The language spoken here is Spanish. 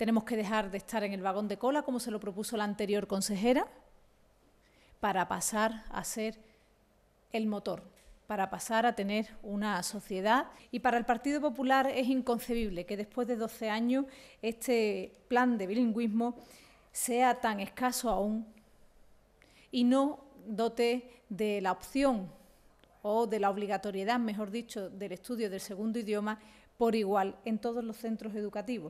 Tenemos que dejar de estar en el vagón de cola, como se lo propuso la anterior consejera, para pasar a ser el motor, para pasar a tener una sociedad. Y para el Partido Popular es inconcebible que después de 12 años este plan de bilingüismo sea tan escaso aún y no dote de la opción o de la obligatoriedad, mejor dicho, del estudio del segundo idioma por igual en todos los centros educativos.